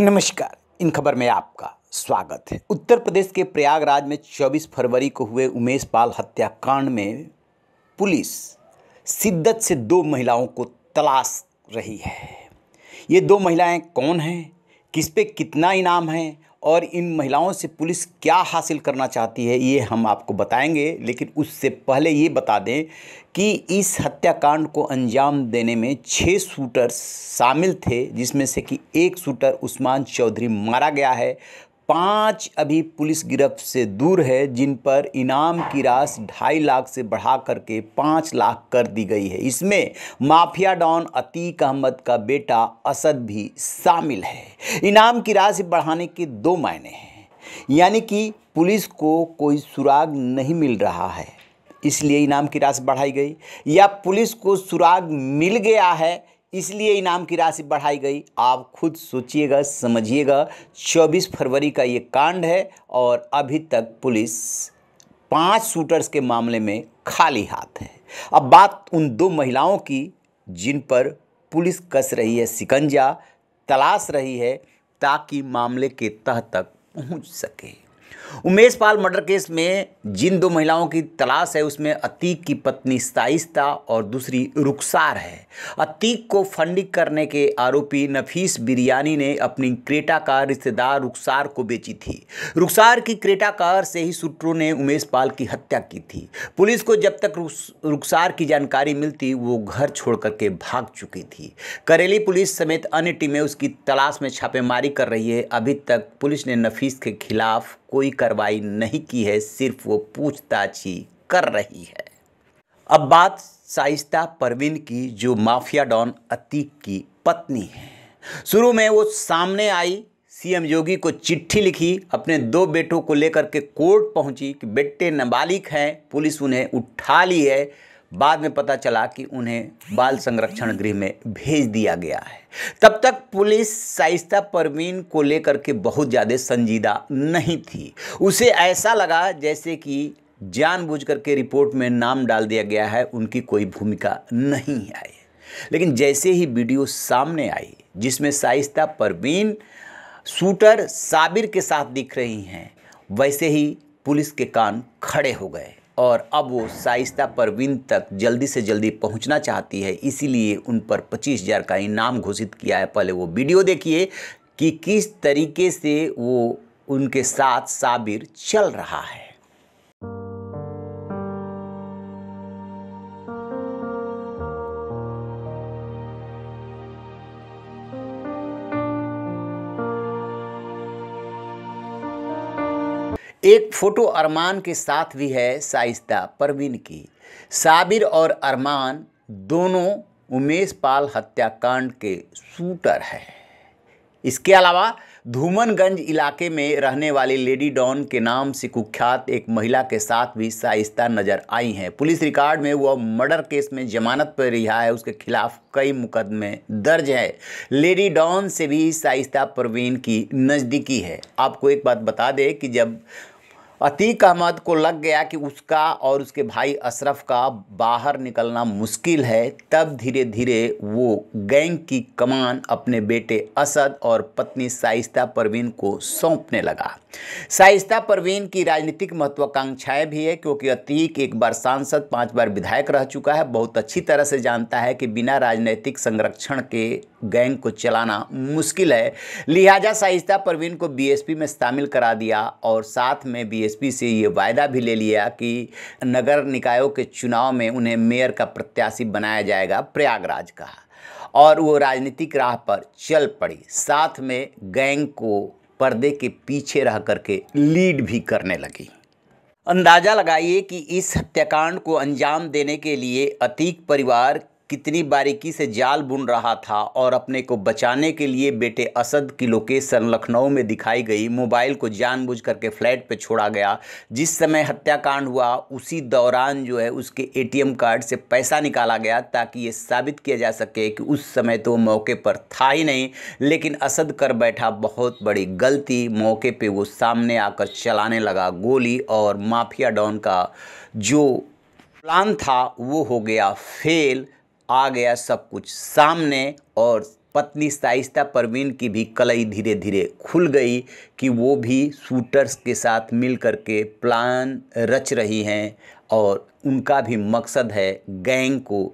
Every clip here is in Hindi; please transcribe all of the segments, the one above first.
नमस्कार इन खबर में आपका स्वागत है उत्तर प्रदेश के प्रयागराज में 24 फरवरी को हुए उमेश पाल हत्याकांड में पुलिस शिद्दत से दो महिलाओं को तलाश रही है ये दो महिलाएं कौन हैं किस पे कितना इनाम है और इन महिलाओं से पुलिस क्या हासिल करना चाहती है ये हम आपको बताएंगे लेकिन उससे पहले ये बता दें कि इस हत्याकांड को अंजाम देने में छः शूटर्स शामिल थे जिसमें से कि एक शूटर उस्मान चौधरी मारा गया है पाँच अभी पुलिस गिरफ्त से दूर है जिन पर इनाम की राशि ढाई लाख से बढ़ा करके पाँच लाख कर दी गई है इसमें माफिया डॉन अतीक अहमद का बेटा असद भी शामिल है इनाम की राशि बढ़ाने के दो मायने हैं यानी कि पुलिस को कोई सुराग नहीं मिल रहा है इसलिए इनाम की राशि बढ़ाई गई या पुलिस को सुराग मिल गया है इसलिए इनाम की राशि बढ़ाई गई आप खुद सोचिएगा समझिएगा 24 फरवरी का ये कांड है और अभी तक पुलिस पांच शूटर्स के मामले में खाली हाथ है अब बात उन दो महिलाओं की जिन पर पुलिस कस रही है शिकंजा तलाश रही है ताकि मामले के तह तक पहुंच सके उमेश पाल मर्डर केस में जिन दो महिलाओं की तलाश है उसमें अतीक की पत्नी साइस्ता और दूसरी रुखसार है अतीक को फंडिंग करने के आरोपी नफीस बिरयानी ने अपनी क्रेटा कार रिश्तेदार रुखसार को बेची थी रुखसार की क्रेटा कार से ही सूत्रों ने उमेश पाल की हत्या की थी पुलिस को जब तक रुखसार की जानकारी मिलती वो घर छोड़ करके भाग चुकी थी करेली पुलिस समेत अन्य टीमें उसकी तलाश में छापेमारी कर रही है अभी तक पुलिस ने नफीस के खिलाफ कोई कोई कार्रवाई नहीं की है सिर्फ वो पूछताछ ही कर रही है अब बात साइस्ता परवीन की जो माफिया डॉन अतीक की पत्नी है शुरू में वो सामने आई सीएम योगी को चिट्ठी लिखी अपने दो बेटों को लेकर के कोर्ट पहुंची कि बेटे नाबालिग हैं पुलिस उन्हें उठा ली है बाद में पता चला कि उन्हें बाल संरक्षण गृह में भेज दिया गया है तब तक पुलिस साइस्ता परवीन को लेकर के बहुत ज़्यादा संजीदा नहीं थी उसे ऐसा लगा जैसे कि जानबूझकर करके रिपोर्ट में नाम डाल दिया गया है उनकी कोई भूमिका नहीं आई लेकिन जैसे ही वीडियो सामने आई जिसमें साइस्ता परवीन शूटर साबिर के साथ दिख रही हैं वैसे ही पुलिस के कान खड़े हो गए और अब वो शाइस्ता परवीन तक जल्दी से जल्दी पहुंचना चाहती है इसीलिए उन पर पच्चीस हज़ार का इनाम घोषित किया है पहले वो वीडियो देखिए कि किस तरीके से वो उनके साथ साबिर चल रहा है एक फ़ोटो अरमान के साथ भी है साइस्ता परवीन की साबिर और अरमान दोनों उमेश पाल हत्याकांड के शूटर हैं इसके अलावा धूमनगंज इलाके में रहने वाली लेडी डॉन के नाम से कुख्यात एक महिला के साथ भी साइस्ता नज़र आई हैं पुलिस रिकॉर्ड में वह मर्डर केस में जमानत पर रिहा है उसके खिलाफ कई मुकदमे दर्ज हैं लेडी डॉन से भी साइस्ता परवीन की नज़दीकी है आपको एक बात बता दें कि जब अतीक अहमद को लग गया कि उसका और उसके भाई अशरफ का बाहर निकलना मुश्किल है तब धीरे धीरे वो गैंग की कमान अपने बेटे असद और पत्नी साइस्ता परवीन को सौंपने लगा साइस्ता परवीन की राजनीतिक महत्वाकांक्षाएं भी है क्योंकि अतीक एक बार सांसद पांच बार विधायक रह चुका है बहुत अच्छी तरह से जानता है कि बिना राजनीतिक संरक्षण के गैंग को चलाना मुश्किल है लिहाजा साइस्ता परवीन को बीएसपी में शामिल करा दिया और साथ में बीएसपी से ये वायदा भी ले लिया कि नगर निकायों के चुनाव में उन्हें मेयर का प्रत्याशी बनाया जाएगा प्रयागराज का और वो राजनीतिक राह पर चल पड़ी साथ में गैंग को पर्दे के पीछे रह करके लीड भी करने लगी अंदाज़ा लगाइए कि इस हत्याकांड को अंजाम देने के लिए अतीक परिवार कितनी बारीकी से जाल बुन रहा था और अपने को बचाने के लिए बेटे असद की लोकेशन लखनऊ में दिखाई गई मोबाइल को जानबूझ करके फ्लैट पे छोड़ा गया जिस समय हत्याकांड हुआ उसी दौरान जो है उसके एटीएम कार्ड से पैसा निकाला गया ताकि ये साबित किया जा सके कि उस समय तो मौके पर था ही नहीं लेकिन असद कर बैठा बहुत बड़ी गलती मौके पर वो सामने आकर चलाने लगा गोली और माफिया डॉन का जो प्लान था वो हो गया फेल आ गया सब कुछ सामने और पत्नी साइस्ता परवीन की भी कलई धीरे धीरे खुल गई कि वो भी शूटर्स के साथ मिल कर के प्लान रच रही हैं और उनका भी मकसद है गैंग को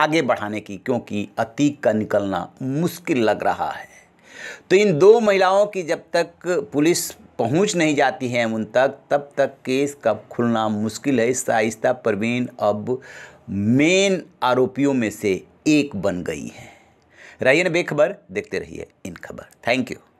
आगे बढ़ाने की क्योंकि अतीक का निकलना मुश्किल लग रहा है तो इन दो महिलाओं की जब तक पुलिस पहुंच नहीं जाती है उन तक तब तक केस का खुलना मुश्किल है साइस्ता परवीन अब मेन आरोपियों में से एक बन गई है रहिए ना बेखबर देखते रहिए इन खबर थैंक यू